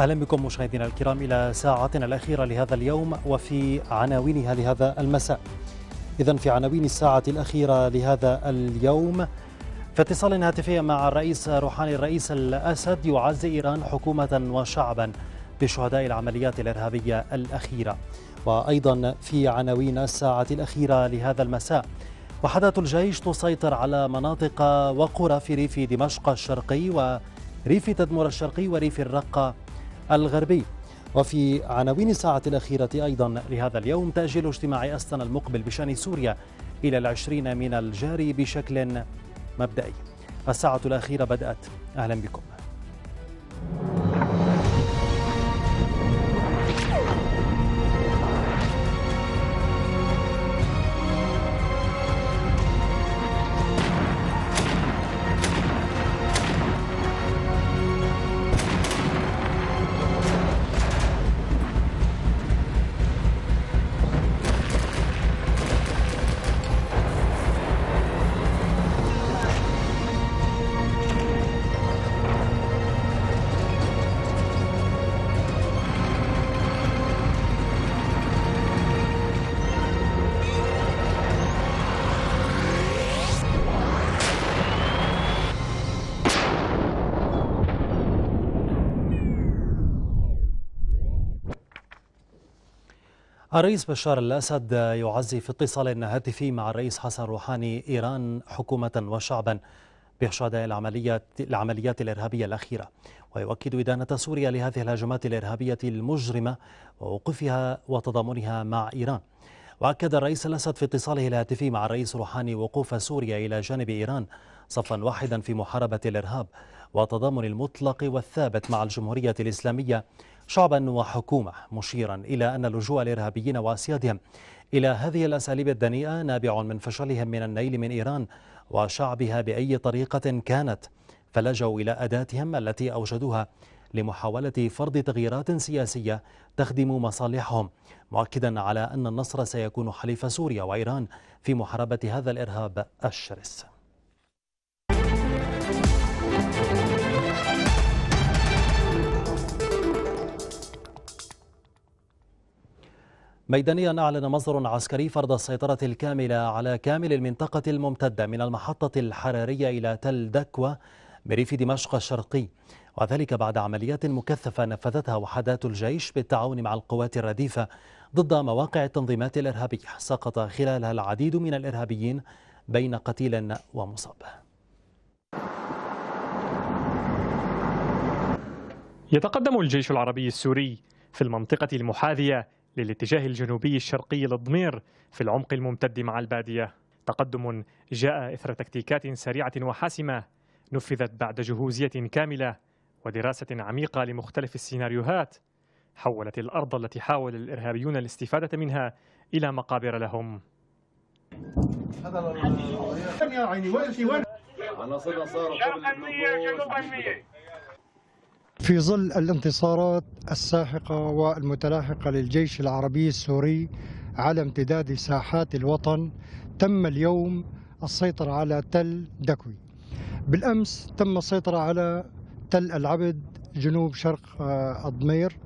اهلا بكم مشاهدينا الكرام الى ساعتنا الاخيره لهذا اليوم وفي عناوينها لهذا المساء. اذا في عناوين الساعه الاخيره لهذا اليوم في اتصال هاتفي مع الرئيس روحاني الرئيس الاسد يعزي ايران حكومه وشعبا بشهداء العمليات الارهابيه الاخيره. وايضا في عناوين الساعه الاخيره لهذا المساء وحدات الجيش تسيطر على مناطق وقرى في ريف دمشق الشرقي وريف تدمر الشرقي وريف الرقه الغربي وفي عناوين الساعة الأخيرة أيضا لهذا اليوم تأجيل اجتماع أستنا المقبل بشأن سوريا إلى العشرين من الجاري بشكل مبدئي الساعة الأخيرة بدأت أهلا بكم الرئيس بشار الأسد يعزي في اتصال هاتفي مع الرئيس حسن روحاني إيران حكومة وشعبا بإحشاد العمليات, العمليات الإرهابية الأخيرة ويؤكد إدانة سوريا لهذه الهجمات الإرهابية المجرمة ووقوفها وتضامنها مع إيران وأكد الرئيس الأسد في اتصاله الهاتفي مع الرئيس روحاني وقوف سوريا إلى جانب إيران صفا واحدا في محاربة الإرهاب وتضامن المطلق والثابت مع الجمهورية الإسلامية شعبا وحكومة مشيرا إلى أن لجوء الإرهابيين وأسيادهم إلى هذه الأساليب الدنيئة نابع من فشلهم من النيل من إيران وشعبها بأي طريقة كانت فلجوا إلى أداتهم التي أوجدوها لمحاولة فرض تغييرات سياسية تخدم مصالحهم مؤكدا على أن النصر سيكون حليف سوريا وإيران في محاربة هذا الإرهاب الشرس ميدانيا أعلن مصدر عسكري فرض السيطرة الكاملة على كامل المنطقة الممتدة من المحطة الحرارية إلى تل دكوة بريف دمشق الشرقي وذلك بعد عمليات مكثفة نفذتها وحدات الجيش بالتعاون مع القوات الرديفة ضد مواقع التنظيمات الإرهابية سقط خلالها العديد من الإرهابيين بين قتيل ومصاب يتقدم الجيش العربي السوري في المنطقة المحاذية للاتجاه الجنوبي الشرقي للضمير في العمق الممتد مع البادية تقدم جاء إثر تكتيكات سريعة وحاسمة نفذت بعد جهوزية كاملة ودراسة عميقة لمختلف السيناريوهات حولت الأرض التي حاول الإرهابيون الاستفادة منها إلى مقابر لهم قبل في ظل الانتصارات الساحقة والمتلاحقة للجيش العربي السوري على امتداد ساحات الوطن تم اليوم السيطرة على تل دكوي بالأمس تم السيطرة على تل العبد جنوب شرق آه، أضمير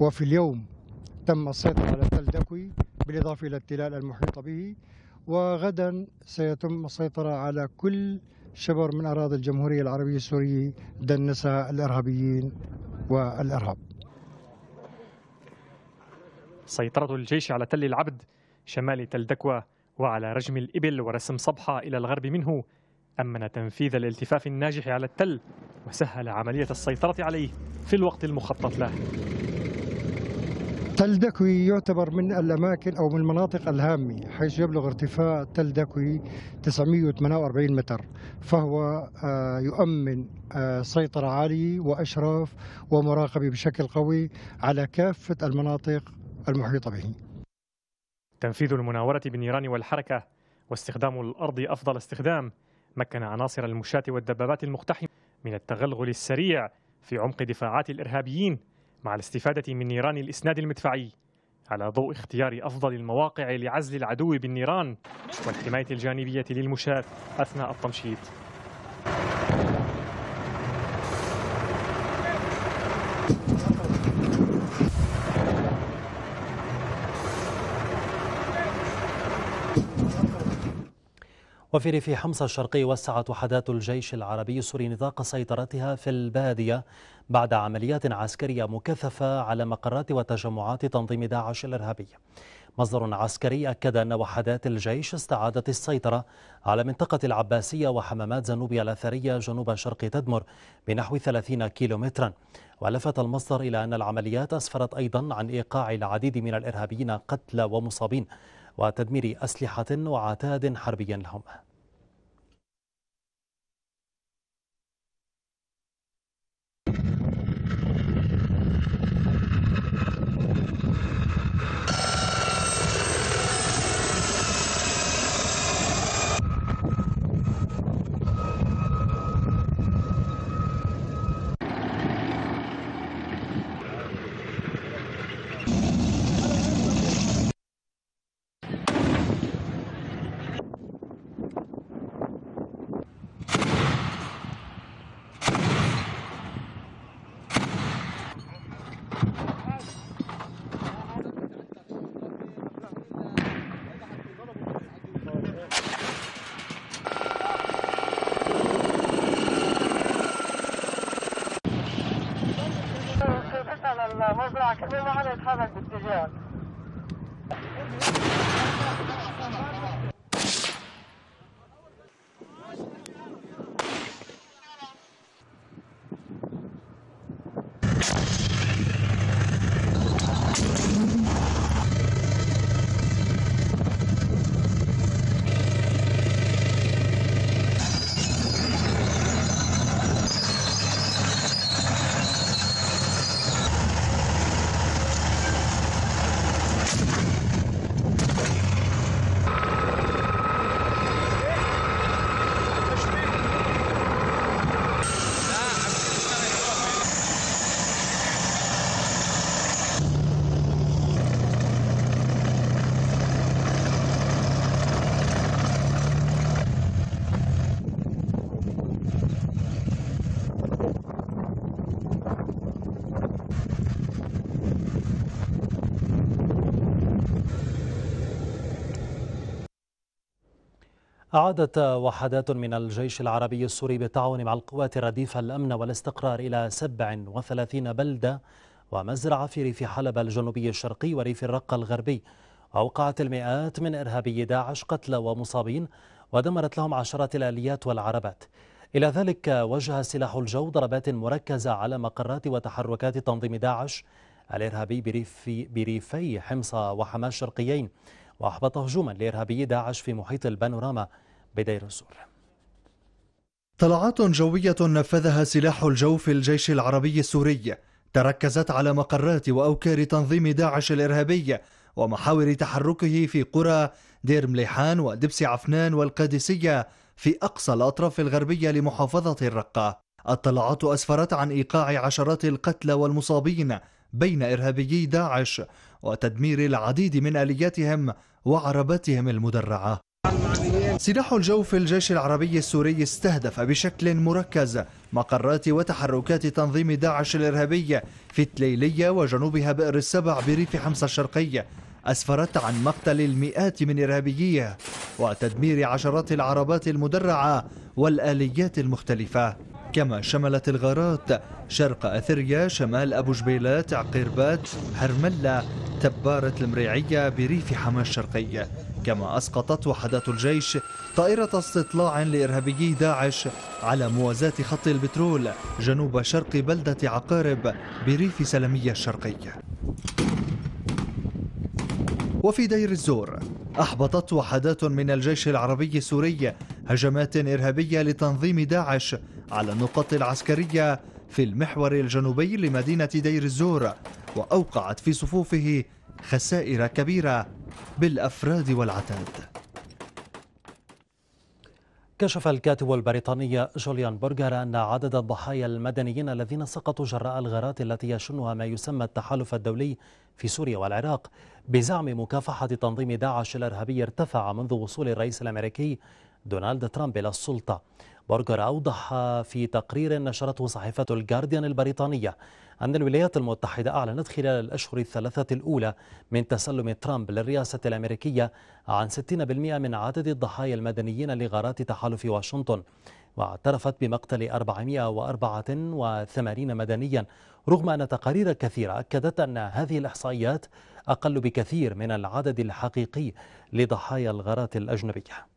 وفي اليوم تم السيطرة على تل دكوي بالإضافة إلى التلال المحيطة به وغدا سيتم السيطرة على كل شبر من أراضي الجمهورية العربية السورية دنسها الإرهابيين والإرهاب سيطرة الجيش على تل العبد شمال تل دكوى وعلى رجم الإبل ورسم صبحة إلى الغرب منه أمن تنفيذ الالتفاف الناجح على التل وسهل عملية السيطرة عليه في الوقت المخطط له تل دكوي يعتبر من الأماكن أو من المناطق الهامة حيث يبلغ ارتفاع تل دكوي 948 متر فهو آه، يؤمن آه، سيطرة عالية وأشراف ومراقبة بشكل قوي على كافة المناطق المحيطة به تنفيذ المناورة بالنيران والحركة واستخدام الأرض أفضل استخدام مكن عناصر المشاة والدبابات المقتحمة من التغلغل السريع في عمق دفاعات الإرهابيين مع الاستفادة من نيران الإسناد المدفعي على ضوء اختيار أفضل المواقع لعزل العدو بالنيران والحماية الجانبية للمشاة أثناء التمشيط وفي ريف حمص الشرقي وسعت وحدات الجيش العربي السوري نطاق سيطرتها في البادية بعد عمليات عسكرية مكثفة على مقرات وتجمعات تنظيم داعش الإرهابي مصدر عسكري أكد أن وحدات الجيش استعادت السيطرة على منطقة العباسية وحمامات زنوبيا الأثرية جنوب شرق تدمر بنحو 30 كيلومترا ولفت المصدر إلى أن العمليات أسفرت أيضا عن إيقاع العديد من الإرهابيين قتلى ومصابين وتدمير أسلحة وعتاد حربي لهم تعادت وحدات من الجيش العربي السوري بالتعاون مع القوات الرديفة الأمن والاستقرار إلى 37 بلدة ومزرعة في ريف حلب الجنوبي الشرقي وريف الرقة الغربي أوقعت المئات من إرهابي داعش قتلى ومصابين ودمرت لهم عشرات الآليات والعربات إلى ذلك وجه سلاح الجو ضربات مركزة على مقرات وتحركات تنظيم داعش الإرهابي بريف بريفي حمص وحماة الشرقيين وأحبط هجوما لإرهابي داعش في محيط البانوراما بدير الزور طلعات جوية نفذها سلاح الجو في الجيش العربي السوري تركزت على مقرات وأوكار تنظيم داعش الإرهابي ومحاور تحركه في قرى دير مليحان ودبس عفنان والقادسية في أقصى الأطراف الغربية لمحافظة الرقة الطلعات أسفرت عن إيقاع عشرات القتلى والمصابين بين إرهابيي داعش وتدمير العديد من آلياتهم وعرباتهم المدرعة سلاح الجو في الجيش العربي السوري استهدف بشكل مركز مقرات وتحركات تنظيم داعش الإرهابي في تليلية وجنوبها بئر السبع بريف حمص الشرقي أسفرت عن مقتل المئات من إرهابييه وتدمير عشرات العربات المدرعة والآليات المختلفة كما شملت الغارات شرق أثريا شمال أبو جبيلات عقيربات هرملة تبارة المريعية بريف حما الشرقي كما أسقطت وحدات الجيش طائرة استطلاع لإرهابيي داعش على موازاة خط البترول جنوب شرق بلدة عقارب بريف سلمية الشرقي وفي دير الزور أحبطت وحدات من الجيش العربي السوري هجمات إرهابية لتنظيم داعش على النقاط العسكرية في المحور الجنوبي لمدينة دير الزور وأوقعت في صفوفه خسائر كبيرة بالأفراد والعتاد كشف الكاتب البريطاني جوليان برجر أن عدد الضحايا المدنيين الذين سقطوا جراء الغارات التي يشنها ما يسمى التحالف الدولي في سوريا والعراق بزعم مكافحة تنظيم داعش الإرهابي ارتفع منذ وصول الرئيس الأمريكي دونالد ترامب إلى السلطة برجر أوضح في تقرير نشرته صحيفة الجارديان البريطانية أن الولايات المتحدة أعلنت خلال الأشهر الثلاثة الأولى من تسلم ترامب للرئاسة الأمريكية عن 60% من عدد الضحايا المدنيين لغارات تحالف واشنطن واعترفت بمقتل 484 مدنيا رغم أن تقارير كثيرة أكدت أن هذه الإحصائيات أقل بكثير من العدد الحقيقي لضحايا الغارات الأجنبية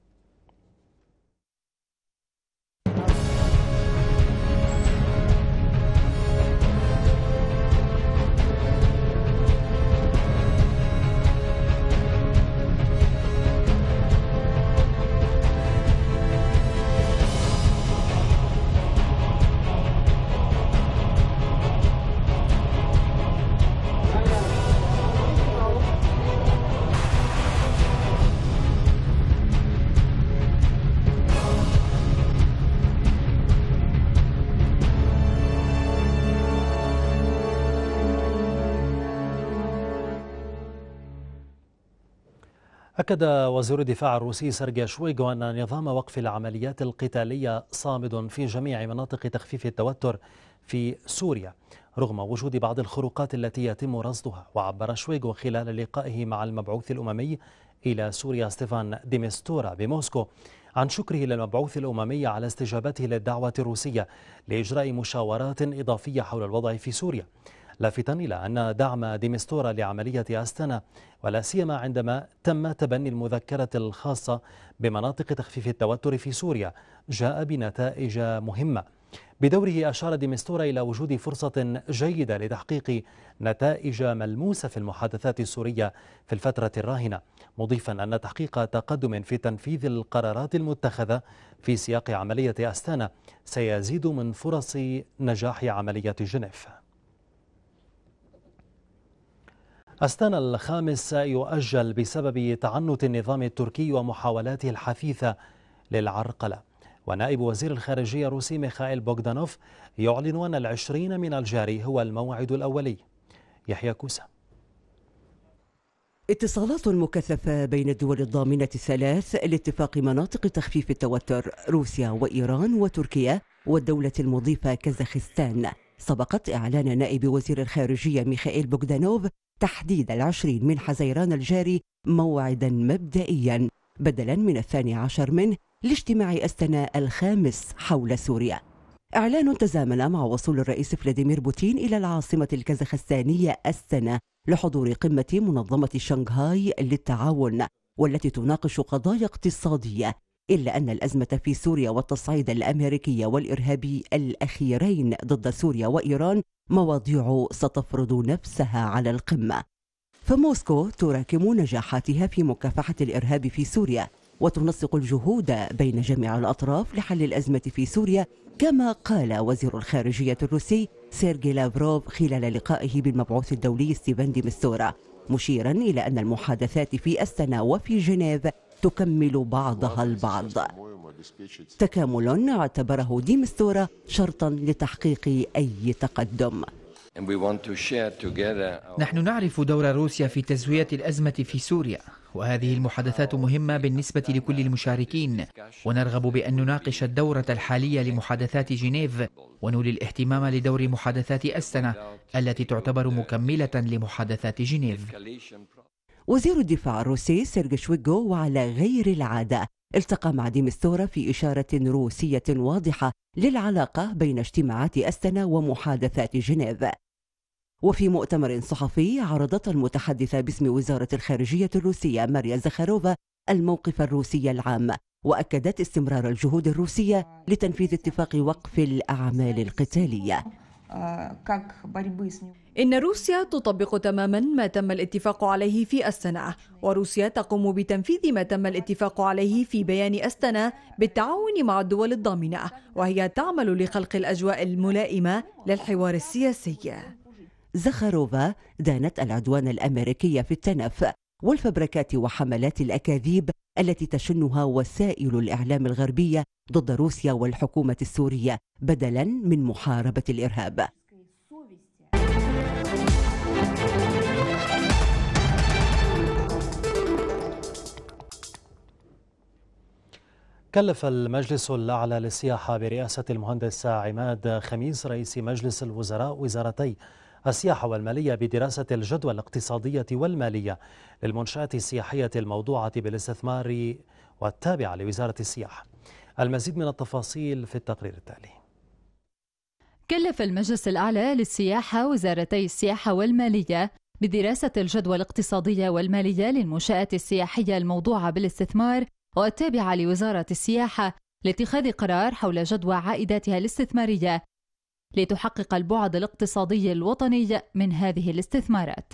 أكد وزير الدفاع الروسي سيرجي شويغو أن نظام وقف العمليات القتالية صامد في جميع مناطق تخفيف التوتر في سوريا رغم وجود بعض الخروقات التي يتم رصدها وعبر شويغو خلال لقائه مع المبعوث الأممي إلى سوريا ستيفان ديمستورا بموسكو عن شكره للمبعوث الأممي على استجابته للدعوة الروسية لإجراء مشاورات إضافية حول الوضع في سوريا لافتا إلى أن دعم ديمستورا لعملية أستانا ولا سيما عندما تم تبني المذكرة الخاصة بمناطق تخفيف التوتر في سوريا جاء بنتائج مهمة بدوره أشار ديمستورا إلى وجود فرصة جيدة لتحقيق نتائج ملموسة في المحادثات السورية في الفترة الراهنة مضيفا أن تحقيق تقدم في تنفيذ القرارات المتخذة في سياق عملية أستانا سيزيد من فرص نجاح عملية جنيف أستانا الخامس يؤجل بسبب تعنت النظام التركي ومحاولاته الحثيثة للعرقلة ونائب وزير الخارجية الروسي ميخائيل بوغدانوف يعلن أن العشرين من الجاري هو الموعد الأولي يحيى كوسا اتصالات مكثفة بين الدول الضامنة الثلاث لاتفاق مناطق تخفيف التوتر روسيا وإيران وتركيا والدولة المضيفة كازاخستان سبقت إعلان نائب وزير الخارجية ميخائيل بوغدانوف تحديد العشرين من حزيران الجاري موعدا مبدئيا بدلا من الثاني عشر منه لاجتماع أستنا الخامس حول سوريا إعلان تزامن مع وصول الرئيس فلاديمير بوتين إلى العاصمة الكازاخستانية أستنا لحضور قمة منظمة شنغهاي للتعاون والتي تناقش قضايا اقتصادية إلا أن الأزمة في سوريا والتصعيد الأمريكي والإرهابي الأخيرين ضد سوريا وإيران مواضيع ستفرض نفسها على القمة فموسكو تراكم نجاحاتها في مكافحة الإرهاب في سوريا وتنسق الجهود بين جميع الأطراف لحل الأزمة في سوريا كما قال وزير الخارجية الروسي سيرجي لافروف خلال لقائه بالمبعوث الدولي ستيفان دي مستورة مشيرا إلى أن المحادثات في أستنا وفي جنيف تكمل بعضها البعض تكامل اعتبره ديمستورا شرطا لتحقيق أي تقدم نحن نعرف دور روسيا في تزوية الأزمة في سوريا وهذه المحادثات مهمة بالنسبة لكل المشاركين ونرغب بأن نناقش الدورة الحالية لمحادثات جنيف ونولي الاهتمام لدور محادثات أستنا التي تعتبر مكملة لمحادثات جنيف وزير الدفاع الروسي سيرجي شويجو وعلى غير العادة التقى مع ديمستورا في إشارة روسية واضحة للعلاقة بين اجتماعات أستنا ومحادثات جنيف وفي مؤتمر صحفي عرضت المتحدثة باسم وزارة الخارجية الروسية ماريا زخاروفا الموقف الروسي العام وأكدت استمرار الجهود الروسية لتنفيذ اتفاق وقف الأعمال القتالية آه، آه، إن روسيا تطبق تماما ما تم الاتفاق عليه في أستنا وروسيا تقوم بتنفيذ ما تم الاتفاق عليه في بيان أستنا بالتعاون مع الدول الضامنة وهي تعمل لخلق الأجواء الملائمة للحوار السياسي زخاروفا دانت العدوان الأمريكي في التنف والفبركات وحملات الأكاذيب التي تشنها وسائل الإعلام الغربية ضد روسيا والحكومة السورية بدلا من محاربة الإرهاب كلف المجلس الأعلى للسياحة برئاسة المهندس عماد خميس رئيس مجلس الوزراء وزارتي السياحة والمالية بدراسة الجدوى الاقتصادية والمالية للمنشآت السياحية الموضوعة بالاستثمار والتابعة لوزارة السياحة المزيد من التفاصيل في التقرير التالي كلف المجلس الأعلى للسياحة وزارتي السياحة والمالية بدراسة الجدوى الاقتصادية والمالية للمنشآت السياحية الموضوعة بالاستثمار والتابعة لوزارة السياحة لاتخاذ قرار حول جدوى عائداتها الاستثمارية لتحقق البعد الاقتصادي الوطني من هذه الاستثمارات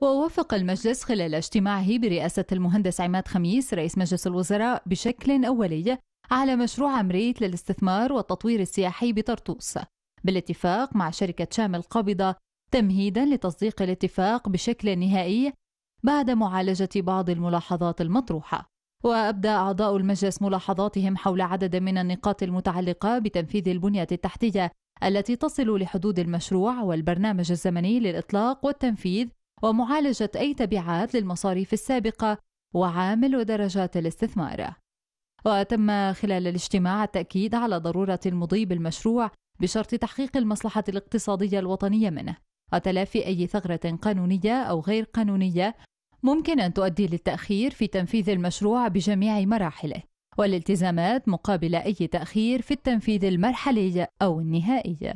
ووافق المجلس خلال اجتماعه برئاسة المهندس عماد خميس رئيس مجلس الوزراء بشكل أولي على مشروع عمريت للاستثمار والتطوير السياحي بطرطوس بالاتفاق مع شركة شام القابضة تمهيدا لتصديق الاتفاق بشكل نهائي بعد معالجة بعض الملاحظات المطروحة وأبدى أعضاء المجلس ملاحظاتهم حول عدد من النقاط المتعلقة بتنفيذ البنية التحتية التي تصل لحدود المشروع والبرنامج الزمني للإطلاق والتنفيذ ومعالجة أي تبعات للمصاريف السابقة وعامل ودرجات الاستثمار. وتم خلال الاجتماع التأكيد على ضرورة المضي بالمشروع بشرط تحقيق المصلحة الاقتصادية الوطنية منه وتلافي أي ثغرة قانونية أو غير قانونية ممكن أن تؤدي للتأخير في تنفيذ المشروع بجميع مراحله والالتزامات مقابل أي تأخير في التنفيذ المرحلي أو النهائي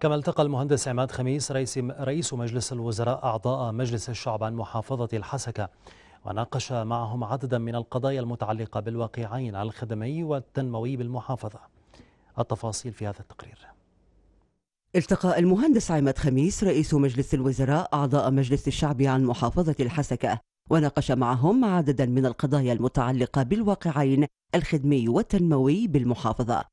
كما التقى المهندس عماد خميس رئيس, رئيس مجلس الوزراء أعضاء مجلس الشعب عن محافظة الحسكة وناقش معهم عددا من القضايا المتعلقة بالواقعين الخدمي والتنموي بالمحافظة التفاصيل في هذا التقرير التقى المهندس عماد خميس رئيس مجلس الوزراء أعضاء مجلس الشعب عن محافظة الحسكة وناقش معهم عددا من القضايا المتعلقة بالواقعين الخدمي والتنموي بالمحافظة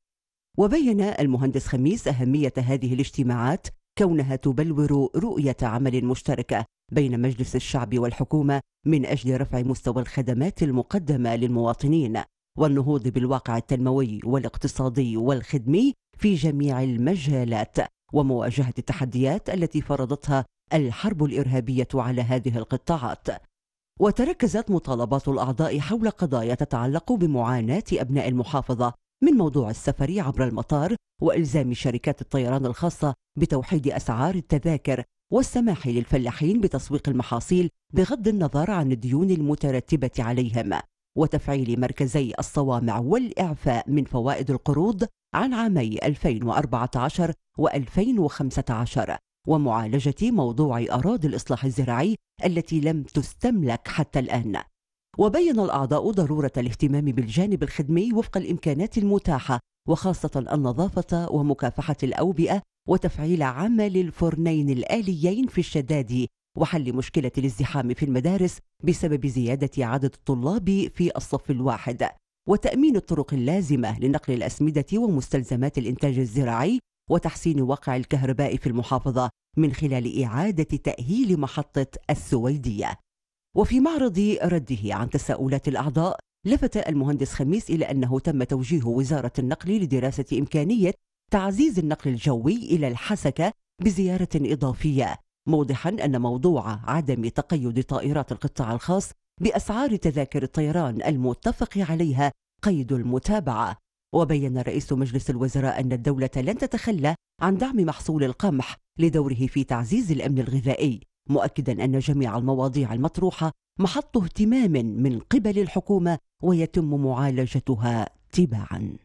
وبين المهندس خميس أهمية هذه الاجتماعات كونها تبلور رؤية عمل مشتركة بين مجلس الشعب والحكومة من أجل رفع مستوى الخدمات المقدمة للمواطنين والنهوض بالواقع التنموي والاقتصادي والخدمي في جميع المجالات ومواجهه التحديات التي فرضتها الحرب الارهابيه على هذه القطاعات وتركزت مطالبات الاعضاء حول قضايا تتعلق بمعاناه ابناء المحافظه من موضوع السفر عبر المطار والزام شركات الطيران الخاصه بتوحيد اسعار التذاكر والسماح للفلاحين بتسويق المحاصيل بغض النظر عن الديون المترتبه عليهم وتفعيل مركزي الصوامع والإعفاء من فوائد القروض عن عامي 2014 و2015 ومعالجة موضوع أراضي الإصلاح الزراعي التي لم تستملك حتى الآن وبين الأعضاء ضرورة الاهتمام بالجانب الخدمي وفق الإمكانات المتاحة وخاصة النظافة ومكافحة الأوبئة وتفعيل عمل الفرنين الآليين في الشداد وحل مشكلة الازدحام في المدارس بسبب زيادة عدد الطلاب في الصف الواحد وتأمين الطرق اللازمة لنقل الأسمدة ومستلزمات الإنتاج الزراعي وتحسين واقع الكهرباء في المحافظة من خلال إعادة تأهيل محطة السويدية وفي معرض رده عن تساؤلات الأعضاء لفت المهندس خميس إلى أنه تم توجيه وزارة النقل لدراسة إمكانية تعزيز النقل الجوي إلى الحسكة بزيارة إضافية موضحا أن موضوع عدم تقيد طائرات القطاع الخاص بأسعار تذاكر الطيران المتفق عليها قيد المتابعة وبين رئيس مجلس الوزراء أن الدولة لن تتخلى عن دعم محصول القمح لدوره في تعزيز الأمن الغذائي مؤكدا أن جميع المواضيع المطروحة محط اهتمام من قبل الحكومة ويتم معالجتها تباعاً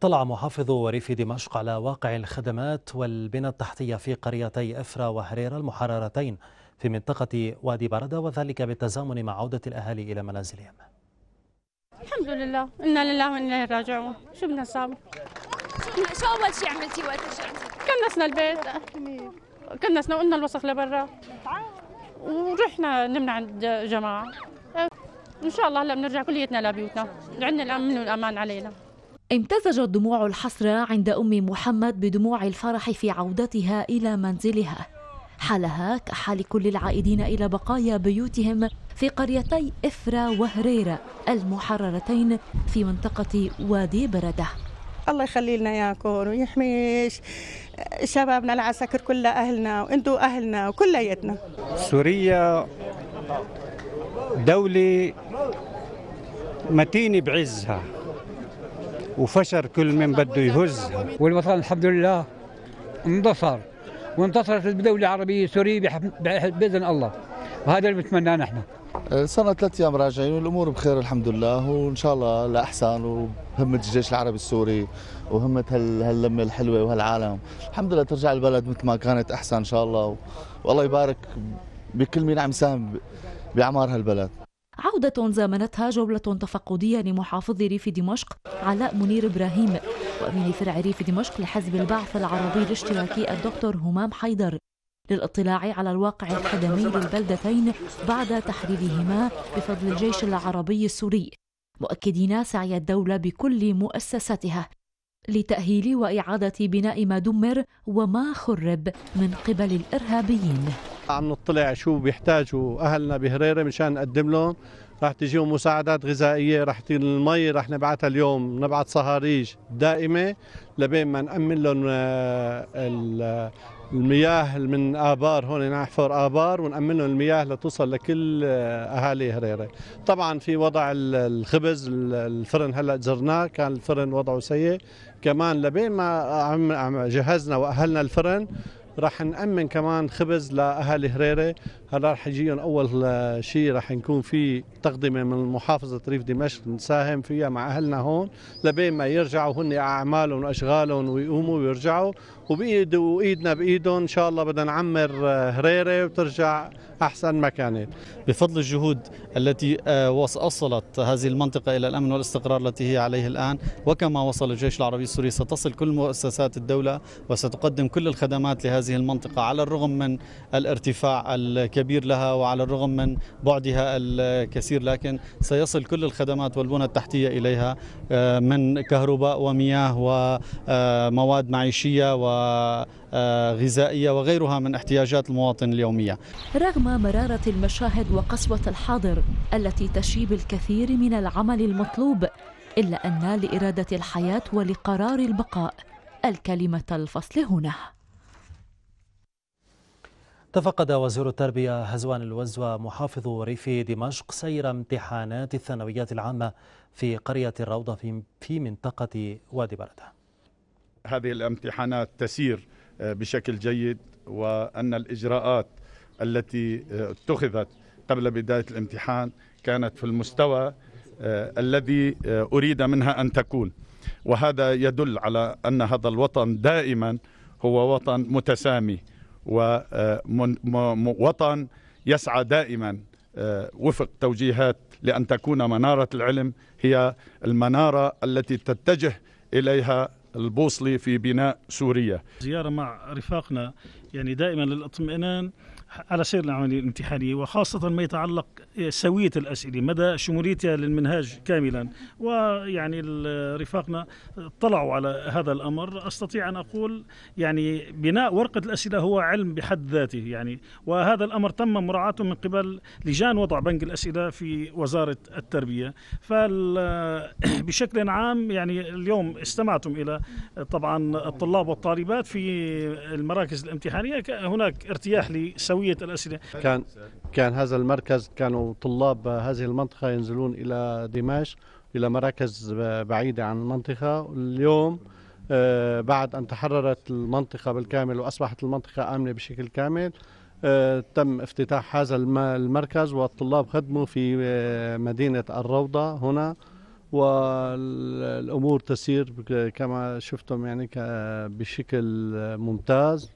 طلع محافظ وريف دمشق على واقع الخدمات والبنى التحتية في قريتي إفرا وهريرة المحررتين في منطقة وادي بردة وذلك بالتزامن مع عودة الأهالي إلى منازلهم الحمد لله إنا لله وإنا إليه راجعون شو بدنا نساوي؟ شو أول شيء عملتي وقت رجعتي؟ كنسنا البيت كنسنا وقلنا الوسخ لبرا ورحنا نمنا عند جماعة إن شاء الله هلا بنرجع كليتنا لبيوتنا عندنا الأمن والأمان علينا امتزجت دموع الحسرة عند أم محمد بدموع الفرح في عودتها إلى منزلها حالها كحال كل العائدين إلى بقايا بيوتهم في قريتي إفرا وهريرة المحررتين في منطقة وادي بردة الله يخلي لنا ياكم ويحميش شبابنا العساكر كل أهلنا وانتو أهلنا وكلياتنا سوريا دولة متينة بعزها وفشر كل من بده يهز والوطن الحمد لله انتصر وانتصرت الدولة العربية السورية بإذن الله وهذا اللي بنتمناه نحن صرنا ثلاث ايام راجعين والامور بخير الحمد لله وان شاء الله لاحسن وهمه الجيش العربي السوري وهمه هال هاللمه الحلوه وهالعالم الحمد لله ترجع البلد مثل ما كانت احسن ان شاء الله والله يبارك بكل مين عم يساهم باعمار هالبلد عودة زامنتها جولة تفقدية لمحافظ ريف دمشق علاء منير إبراهيم وأمين فرع ريف دمشق لحزب البعث العربي الاشتراكي الدكتور همام حيدر للاطلاع على الواقع الخدمي للبلدتين بعد تحريرهما بفضل الجيش العربي السوري مؤكدين سعي الدولة بكل مؤسساتها لتأهيل وإعادة بناء ما دمر وما خرب من قبل الإرهابيين عم نطلع شو بيحتاجوا أهلنا بهريرة مشان نقدم لهم رح تجيهم مساعدات غذائية رح المي رح نبعثها اليوم نبعث صهاريج دائمة لبين ما نأمن لهم آه، المياه من آبار هون يعني نحفر آبار ونأمن لهم المياه لتوصل لكل آه، أهالي هريرة طبعا في وضع الخبز الفرن هلأ زرناه كان الفرن وضعه سيء كمان لبين ما جهزنا واهلنا الفرن راح نامن كمان خبز لاهل هريره هلا رح يجيهم اول آه، شيء رح نكون في تقدمه من محافظه ريف دمشق نساهم فيها مع اهلنا هون لبين ما يرجعوا هن اعمالهم واشغالهم ويقوموا ويرجعوا وبايد وايدنا بايدهم ان شاء الله بدنا نعمر آه، هريره وترجع احسن ما بفضل الجهود التي آه، وصلت هذه المنطقه الى الامن والاستقرار التي هي عليه الان وكما وصل الجيش العربي السوري ستصل كل مؤسسات الدوله وستقدم كل الخدمات لهذه المنطقه على الرغم من الارتفاع الكبير كبير لها وعلى الرغم من بعدها الكثير لكن سيصل كل الخدمات والبنى التحتية إليها آه، من كهرباء ومياه ومواد معيشية وغذائية وغيرها من احتياجات المواطن اليومية رغم مرارة المشاهد وقسوة الحاضر التي تشي بالكثير من العمل المطلوب إلا أن لإرادة الحياة ولقرار البقاء الكلمة الفصل هنا تفقد وزير التربية هزوان الوز ومحافظ ريف دمشق سير امتحانات الثانويات العامة في قرية الروضة في منطقة وادي بردة هذه الامتحانات تسير آه، بشكل جيد وأن الإجراءات التي آه، اتخذت قبل بداية الامتحان كانت في المستوى آه، الذي أريد منها أن تكون وهذا يدل على أن هذا الوطن دائما هو وطن متسامي ووطن يسعى دائما آه، وفق توجيهات لأن تكون منارة العلم هي المنارة التي تتجه إليها البوصلي في بناء سوريا زيارة مع رفاقنا يعني دائما للاطمئنان على سير العملية الامتحانية وخاصة ما يتعلق سوية الأسئلة مدى شموليتها للمنهاج كاملا ويعني رفاقنا اطلعوا على هذا الأمر أستطيع أن أقول يعني بناء ورقة الأسئلة هو علم بحد ذاته يعني وهذا الأمر تم مراعاته من قبل لجان وضع بنك الأسئلة في وزارة التربية فبشكل عام يعني اليوم استمعتم إلى طبعا الطلاب والطالبات في المراكز الامتحانية هناك ارتياح لسوية نوعية الأسئلة كان كان هذا المركز كانوا طلاب هذه المنطقة ينزلون إلى دمشق إلى مراكز بعيدة عن المنطقة اليوم آه، بعد أن تحررت المنطقة بالكامل وأصبحت المنطقة آمنة بشكل كامل آه، تم افتتاح هذا المركز والطلاب خدموا في آه، مدينة الروضة هنا والامور تسير كما شفتم يعني بشكل ممتاز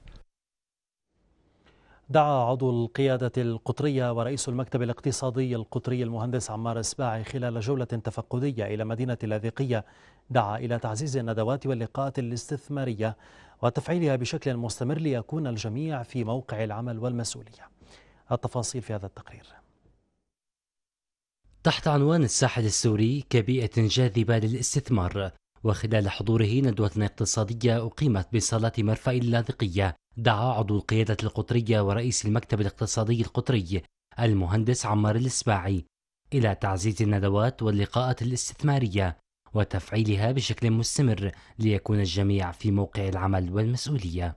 دعا عضو القيادة القطرية ورئيس المكتب الاقتصادي القطري المهندس عمار السباعي خلال جولة تفقدية إلى مدينة اللاذقية دعا إلى تعزيز الندوات واللقاءات الاستثمارية وتفعيلها بشكل مستمر ليكون الجميع في موقع العمل والمسؤولية التفاصيل في هذا التقرير تحت عنوان الساحل السوري كبيئة جاذبة للاستثمار وخلال حضوره ندوة اقتصادية أقيمت بصالة مرفأ اللاذقية دعا عضو القيادة القطرية ورئيس المكتب الاقتصادي القطري المهندس عمار الإسباعي إلى تعزيز الندوات واللقاءات الاستثمارية وتفعيلها بشكل مستمر ليكون الجميع في موقع العمل والمسؤولية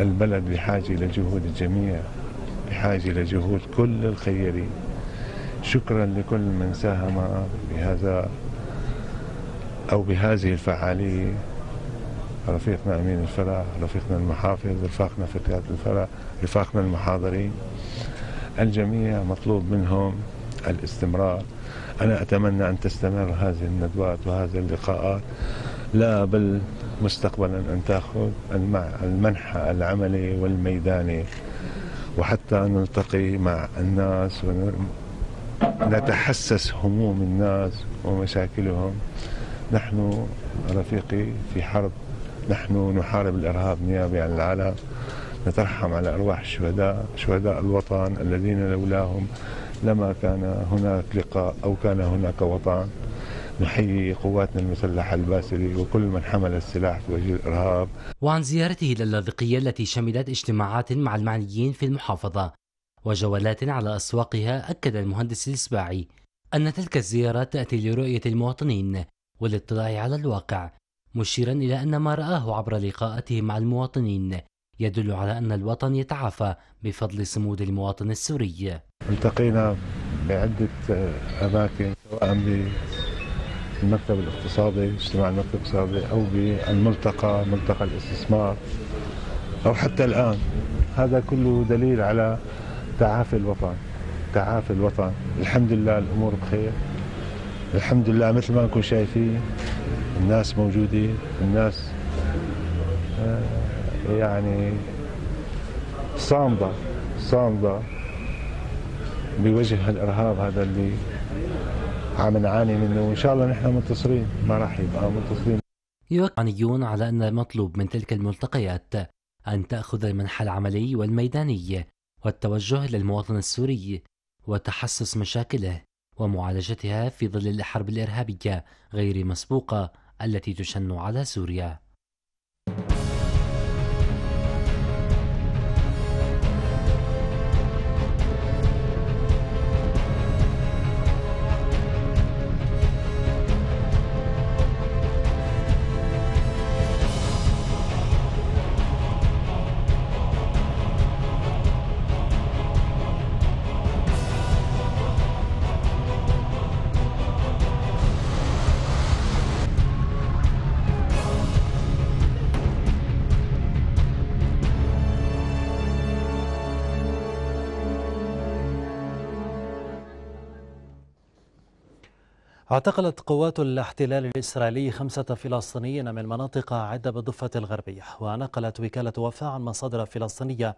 البلد بحاجة إلى جهود الجميع بحاجة إلى جهود كل الخيرين شكرا لكل من ساهم بهذا أو بهذه الفعالية رفيقنا أمين الفرع رفيقنا المحافظ رفاقنا فتيات الفرع رفاقنا المحاضرين الجميع مطلوب منهم الاستمرار أنا أتمنى أن تستمر هذه الندوات وهذه اللقاءات لا بل مستقبلا أن تأخذ المنحى العملي والميداني وحتى نلتقي مع الناس ونتحسس هموم الناس ومشاكلهم نحن رفيقي في حرب نحن نحارب الإرهاب نيابة عن العالم نترحم على أرواح الشهداء شهداء الوطن الذين لولاهم لما كان هناك لقاء أو كان هناك وطن نحيي قواتنا المسلحة الباسلة وكل من حمل السلاح في وجه الإرهاب وعن زيارته للاذقية التي شملت اجتماعات مع المعنيين في المحافظة وجولات على أسواقها أكد المهندس الإسباعي أن تلك الزيارات تأتي لرؤية المواطنين والاطلاع على الواقع مشيرا إلى أن ما رآه عبر لقاءاته مع المواطنين يدل على أن الوطن يتعافى بفضل صمود المواطن السوري التقينا بعدة آه، أماكن سواء بالمكتب الاقتصادي اجتماع المكتب الاقتصادي أو بالملتقى ملتقى الاستثمار أو حتى الآن هذا كله دليل على تعافي الوطن تعافي الوطن الحمد لله الأمور بخير الحمد لله مثل ما انكم شايفين الناس موجودين الناس آه، يعني صامدة صامدة بوجه الإرهاب هذا اللي عم نعاني منه وإن شاء الله نحن منتصرين ما راح يبقى منتصرين يركعنيون على أن المطلوب من تلك الملتقيات أن تأخذ المنحى العملي والميداني والتوجه للمواطن السوري وتحسس مشاكله ومعالجتها في ظل الحرب الإرهابية غير مسبوقة التي تشن على سوريا اعتقلت قوات الاحتلال الإسرائيلي خمسة فلسطينيين من مناطق عدة بالضفة الغربية ونقلت وكالة وفاء عن مصادر فلسطينية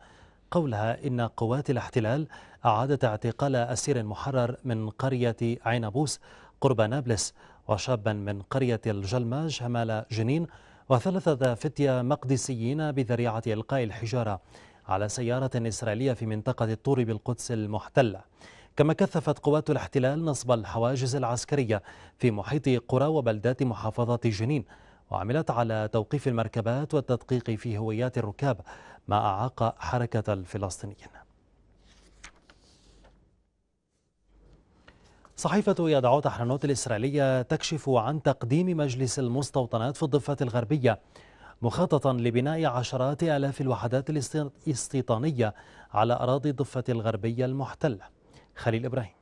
قولها إن قوات الاحتلال أعادت اعتقال أسير محرر من قرية عينبوس قرب نابلس وشابا من قرية الجلماج همال جنين وثلاثة فتية مقدسيين بذريعة إلقاء الحجارة على سيارة إسرائيلية في منطقة الطور بالقدس المحتلة كما كثفت قوات الاحتلال نصب الحواجز العسكرية في محيط قرى وبلدات محافظة جنين وعملت على توقيف المركبات والتدقيق في هويات الركاب ما أعاق حركة الفلسطينيين صحيفة يدعو تحرنوت الإسرائيلية تكشف عن تقديم مجلس المستوطنات في الضفة الغربية مخططا لبناء عشرات آلاف الوحدات الاستيطانية على أراضي الضفة الغربية المحتلة خليل إبراهيم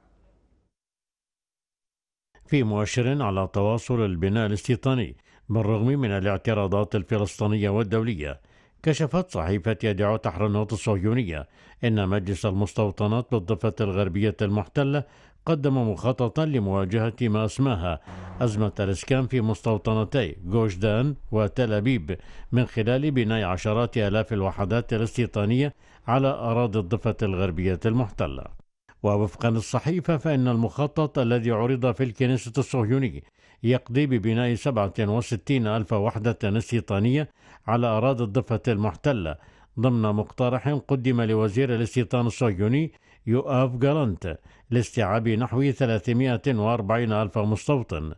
في مؤشر على تواصل البناء الاستيطاني بالرغم من الاعتراضات الفلسطينية والدولية كشفت صحيفة يدعو تحرنوت الصهيونية أن مجلس المستوطنات بالضفة الغربية المحتلة قدم مخططا لمواجهة ما أسماها أزمة الإسكان في مستوطنتي جوشدان وتل أبيب من خلال بناء عشرات آلاف الوحدات الاستيطانية على أراضي الضفة الغربية المحتلة ووفقا للصحيفة فإن المخطط الذي عرض في الكنيسة الصهيونية يقضي ببناء 67 ألف وحدة استيطانية على أراضي الضفة المحتلة ضمن مقترح قدم لوزير الاستيطان الصهيوني يؤاف جالانت لاستيعاب نحو 340 ألف مستوطن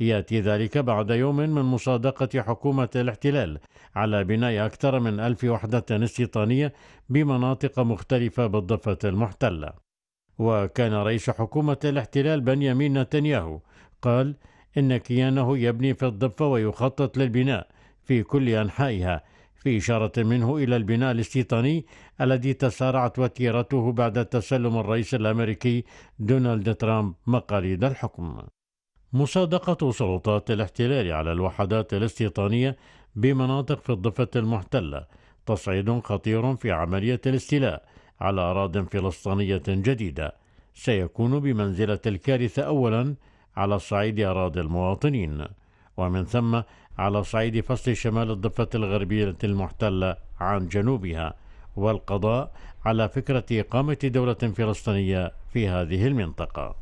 يأتي ذلك بعد يوم من مصادقة حكومة الاحتلال على بناء أكثر من ألف وحدة استيطانية بمناطق مختلفة بالضفة المحتلة وكان رئيس حكومة الاحتلال بنيامين نتنياهو قال إن كيانه يبني في الضفة ويخطط للبناء في كل أنحائها في إشارة منه إلى البناء الاستيطاني الذي تسارعت وتيرته بعد تسلم الرئيس الأمريكي دونالد ترامب مقاليد الحكم مصادقة سلطات الاحتلال على الوحدات الاستيطانية بمناطق في الضفة المحتلة تصعيد خطير في عملية الاستيلاء على أراض فلسطينية جديدة سيكون بمنزلة الكارثة أولا على صعيد أراضي المواطنين ومن ثم على صعيد فصل شمال الضفة الغربية المحتلة عن جنوبها والقضاء على فكرة إقامة دولة فلسطينية في هذه المنطقة.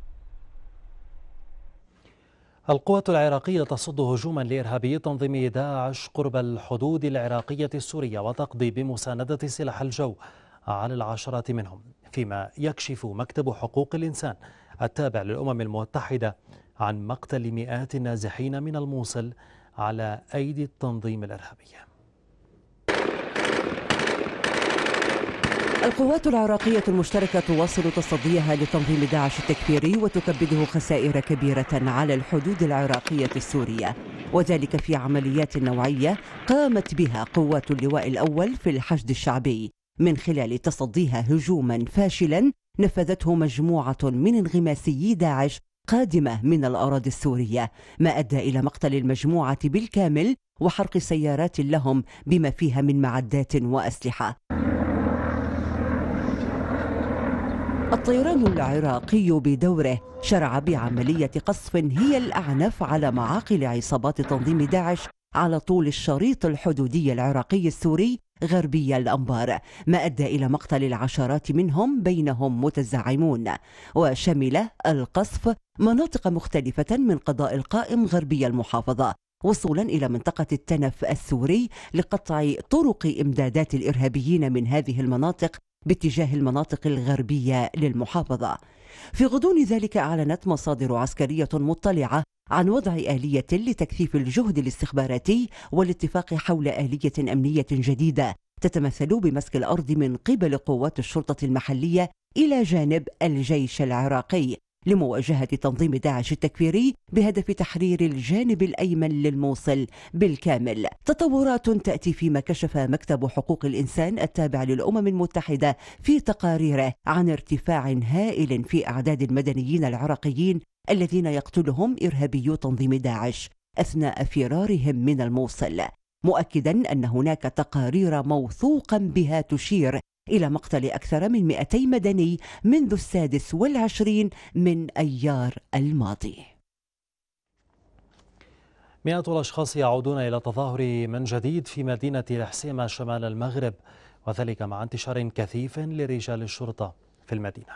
القوات العراقية تصد هجوما لإرهابي تنظيم داعش قرب الحدود العراقية السورية وتقضي بمساندة سلاح الجو. على العشرات منهم فيما يكشف مكتب حقوق الإنسان التابع للأمم المتحدة عن مقتل مئات النازحين من الموصل على أيدي التنظيم الإرهابي القوات العراقية المشتركة تواصل تصديها لتنظيم داعش التكفيري وتكبده خسائر كبيرة على الحدود العراقية السورية وذلك في عمليات نوعية قامت بها قوات اللواء الأول في الحشد الشعبي من خلال تصديها هجوما فاشلا نفذته مجموعة من انغماسيي داعش قادمة من الأراضي السورية ما أدى إلى مقتل المجموعة بالكامل وحرق سيارات لهم بما فيها من معدات وأسلحة الطيران العراقي بدوره شرع بعملية قصف هي الأعنف على معاقل عصابات تنظيم داعش على طول الشريط الحدودي العراقي السوري غربي الأنبار ما أدى إلى مقتل العشرات منهم بينهم متزعمون وشمل القصف مناطق مختلفة من قضاء القائم غربي المحافظة وصولا إلى منطقة التنف السوري لقطع طرق إمدادات الإرهابيين من هذه المناطق باتجاه المناطق الغربية للمحافظة في غضون ذلك أعلنت مصادر عسكرية مطلعة عن وضع آلية لتكثيف الجهد الاستخباراتي والاتفاق حول آلية أمنية جديدة تتمثل بمسك الأرض من قبل قوات الشرطة المحلية إلى جانب الجيش العراقي لمواجهة تنظيم داعش التكفيري بهدف تحرير الجانب الأيمن للموصل بالكامل تطورات تأتي فيما كشف مكتب حقوق الإنسان التابع للأمم المتحدة في تقاريره عن ارتفاع هائل في أعداد المدنيين العراقيين الذين يقتلهم إرهابيو تنظيم داعش أثناء فرارهم من الموصل مؤكدا ان هناك تقارير موثوقا بها تشير إلى مقتل أكثر من 200 مدني منذ السادس والعشرين من أيار الماضي مئات الأشخاص يعودون إلى التظاهر من جديد في مدينة الحسيمة شمال المغرب وذلك مع انتشار كثيف لرجال الشرطة في المدينة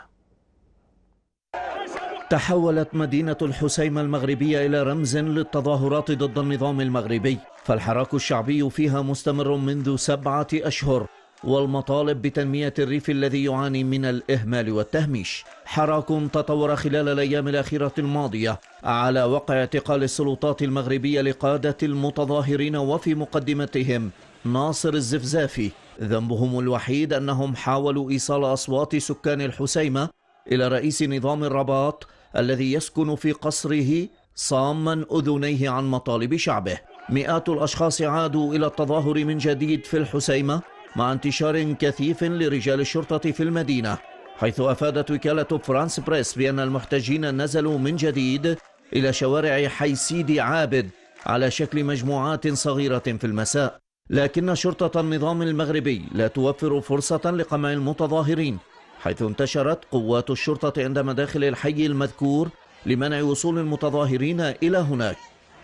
تحولت مدينة الحسيمة المغربية إلى رمز للتظاهرات ضد النظام المغربي فالحراك الشعبي فيها مستمر منذ سبعة أشهر والمطالب بتنمية الريف الذي يعاني من الإهمال والتهميش حراك تطور خلال الأيام الأخيرة الماضية على وقع اعتقال السلطات المغربية لقادة المتظاهرين وفي مقدمتهم ناصر الزفزافي ذنبهم الوحيد أنهم حاولوا إيصال أصوات سكان الحسيمة إلى رئيس نظام الرباط الذي يسكن في قصره صاما أذنيه عن مطالب شعبه مئات الأشخاص عادوا إلى التظاهر من جديد في الحسيمة مع انتشار كثيف لرجال الشرطة في المدينة حيث أفادت وكالة فرانس بريس بأن المحتجين نزلوا من جديد إلى شوارع حي سيدي عابد على شكل مجموعات صغيرة في المساء لكن شرطة النظام المغربي لا توفر فرصة لقمع المتظاهرين حيث انتشرت قوات الشرطة عند مداخل الحي المذكور لمنع وصول المتظاهرين إلى هناك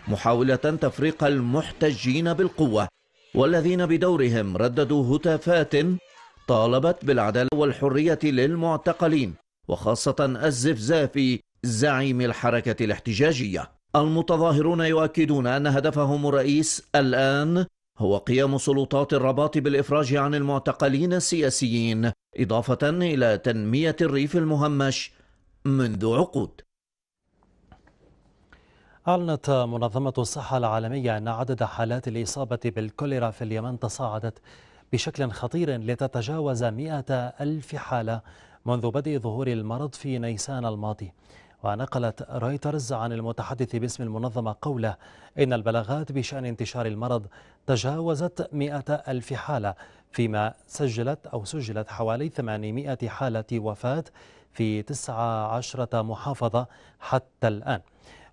محاولة تفريق المحتجين بالقوة والذين بدورهم رددوا هتافات طالبت بالعدالة والحرية للمعتقلين وخاصة الزفزاف زعيم الحركة الاحتجاجية المتظاهرون يؤكدون أن هدفهم الرئيس الآن هو قيام سلطات الرباط بالإفراج عن المعتقلين السياسيين إضافة إلى تنمية الريف المهمش منذ عقود أعلنت منظمة الصحة العالمية أن عدد حالات الإصابة بالكوليرا في اليمن تصاعدت بشكل خطير لتتجاوز مئة ألف حالة منذ بدء ظهور المرض في نيسان الماضي ونقلت رويترز عن المتحدث باسم المنظمة قوله إن البلاغات بشأن انتشار المرض تجاوزت مئة ألف حالة فيما سجلت أو سجلت حوالي 800 حالة وفاة في 19 محافظة حتى الآن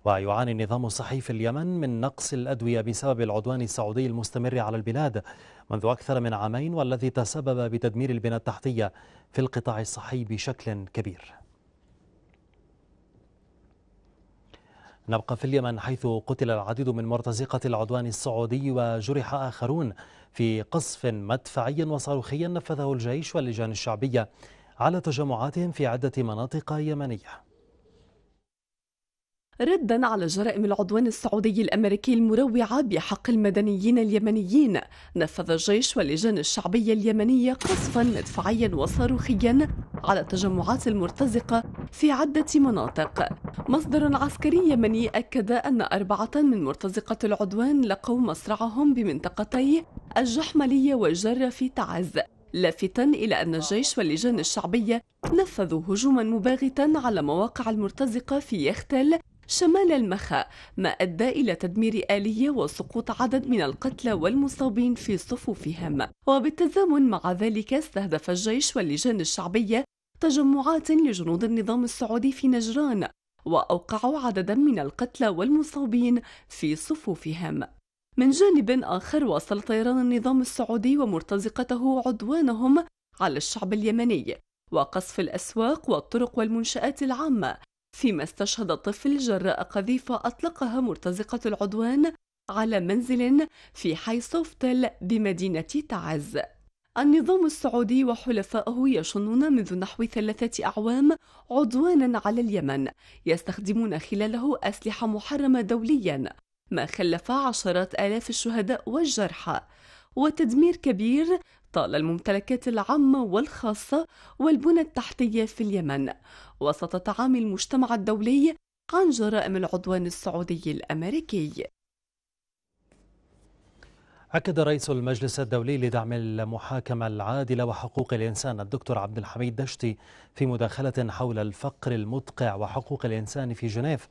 ويعاني النظام الصحي في اليمن من نقص الأدوية بسبب العدوان السعودي المستمر على البلاد منذ أكثر من عامين والذي تسبب بتدمير البنى التحتية في القطاع الصحي بشكل كبير نبقى في اليمن حيث قتل العديد من مرتزقة العدوان السعودي وجرح آخرون في قصف مدفعي وصاروخي نفذه الجيش واللجان الشعبية على تجمعاتهم في عدة مناطق يمنية ردا على جرائم العدوان السعودي الامريكي المروعه بحق المدنيين اليمنيين نفذ الجيش واللجان الشعبيه اليمنيه قصفا مدفعيا وصاروخيا على التجمعات المرتزقه في عده مناطق مصدر عسكري يمني اكد ان اربعه من مرتزقه العدوان لقوا مصرعهم بمنطقتي الجحمليه والجره في تعز لافتا إلى أن الجيش واللجان الشعبية نفذوا هجوما مباغتا على مواقع المرتزقة في يختل شمال المخا ما أدى إلى تدمير آلية وسقوط عدد من القتلى والمصابين في صفوفهم وبالتزامن مع ذلك استهدف الجيش واللجان الشعبية تجمعات لجنود النظام السعودي في نجران وأوقعوا عددا من القتلى والمصابين في صفوفهم من جانب آخر واصل طيران النظام السعودي ومرتزقته عدوانهم على الشعب اليمني وقصف الأسواق والطرق والمنشآت العامة فيما استشهد طفل جراء قذيفة أطلقها مرتزقة العدوان على منزل في حي صوفتل بمدينة تعز النظام السعودي وحلفائه يشنون منذ نحو ثلاثة أعوام عدوانا على اليمن يستخدمون خلاله أسلحة محرمة دوليا ما خلف عشرات آلاف الشهداء والجرحى وتدمير كبير طال الممتلكات العامة والخاصة والبنى التحتية في اليمن وسط تعامي المجتمع الدولي عن جرائم العدوان السعودي الأمريكي أكد رئيس المجلس الدولي لدعم المحاكمة العادلة وحقوق الإنسان الدكتور عبد الحميد دشتي في مداخلة حول الفقر المدقع وحقوق الإنسان في جنيف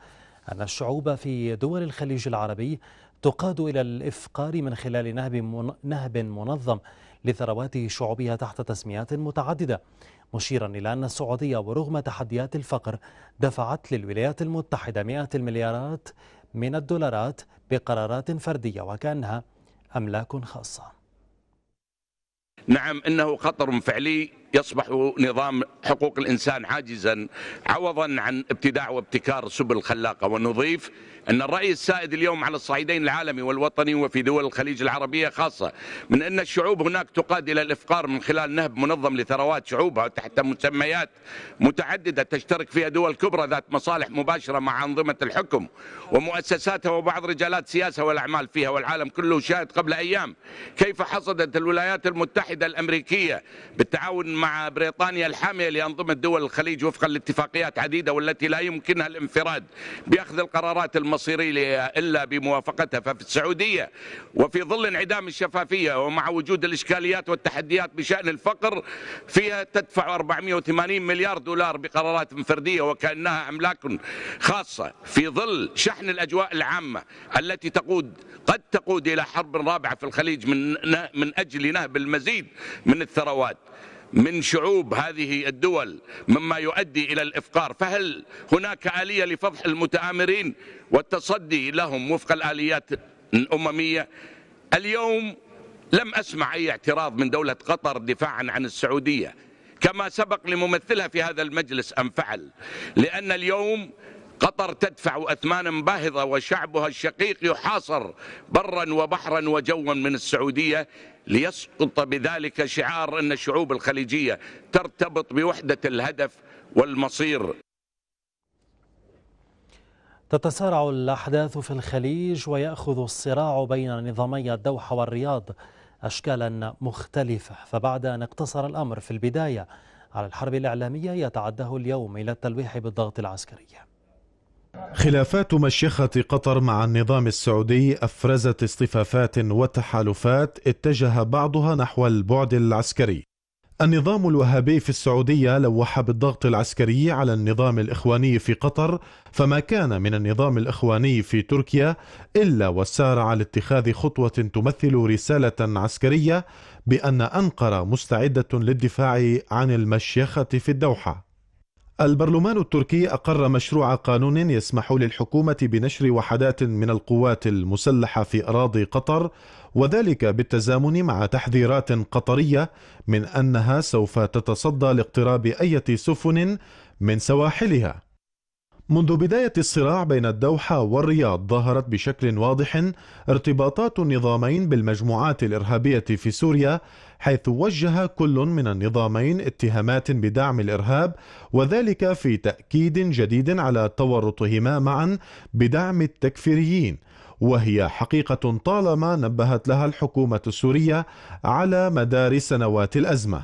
أن الشعوب في دول الخليج العربي تقاد إلى الإفقار من خلال نهب نهب منظم لثروات شعوبها تحت تسميات متعددة مشيرا إلى أن السعودية ورغم تحديات الفقر دفعت للولايات المتحدة مئات المليارات من الدولارات بقرارات فردية وكأنها أملاك خاصة نعم إنه خطر فعلي يصبح نظام حقوق الإنسان عاجزا عوضا عن ابتداع وابتكار سبل الخلاقة ونضيف أن الرأي السائد اليوم على الصعيدين العالمي والوطني وفي دول الخليج العربية خاصة من أن الشعوب هناك تقاد إلى الإفقار من خلال نهب منظم لثروات شعوبها تحت مسميات متعددة تشترك فيها دول كبرى ذات مصالح مباشرة مع أنظمة الحكم ومؤسساتها وبعض رجالات السياسة والأعمال فيها والعالم كله شاهد قبل أيام كيف حصدت الولايات المتحدة الأمريكية بالتعاون مع مع بريطانيا الحامية لأنظمة دول الخليج وفقا لاتفاقيات عديدة والتي لا يمكنها الانفراد بأخذ القرارات المصيرية إلا بموافقتها ففي السعودية وفي ظل انعدام الشفافية ومع وجود الإشكاليات والتحديات بشأن الفقر فيها تدفع 480 مليار دولار بقرارات فردية وكأنها أملاك خاصة في ظل شحن الأجواء العامة التي تقود قد تقود إلى حرب رابعة في الخليج من, من أجل نهب المزيد من الثروات من شعوب هذه الدول مما يؤدي إلى الإفقار فهل هناك آلية لفضح المتآمرين والتصدي لهم وفق الآليات الأممية اليوم لم أسمع أي اعتراض من دولة قطر دفاعا عن السعودية كما سبق لممثلها في هذا المجلس أن فعل لأن اليوم قطر تدفع أثمانا باهظة وشعبها الشقيق يحاصر برا وبحرا وجوا من السعودية ليسقط بذلك شعار أن الشعوب الخليجية ترتبط بوحدة الهدف والمصير تتسارع الأحداث في الخليج ويأخذ الصراع بين نظامي الدوحة والرياض أشكالا مختلفة فبعد أن اقتصر الأمر في البداية على الحرب الإعلامية يتعده اليوم إلى التلويح بالضغط العسكري خلافات مشيخة قطر مع النظام السعودي أفرزت اصطفافات وتحالفات اتجه بعضها نحو البعد العسكري النظام الوهابي في السعودية لوح بالضغط العسكري على النظام الإخواني في قطر فما كان من النظام الإخواني في تركيا إلا وسارع لاتخاذ خطوة تمثل رسالة عسكرية بأن أنقرة مستعدة للدفاع عن المشيخة في الدوحة البرلمان التركي أقر مشروع قانون يسمح للحكومة بنشر وحدات من القوات المسلحة في أراضي قطر وذلك بالتزامن مع تحذيرات قطرية من أنها سوف تتصدى لاقتراب أي سفن من سواحلها منذ بداية الصراع بين الدوحة والرياض ظهرت بشكل واضح ارتباطات النظامين بالمجموعات الإرهابية في سوريا حيث وجه كل من النظامين اتهامات بدعم الارهاب وذلك في تاكيد جديد على تورطهما معا بدعم التكفيريين وهي حقيقه طالما نبهت لها الحكومه السوريه على مدار سنوات الازمه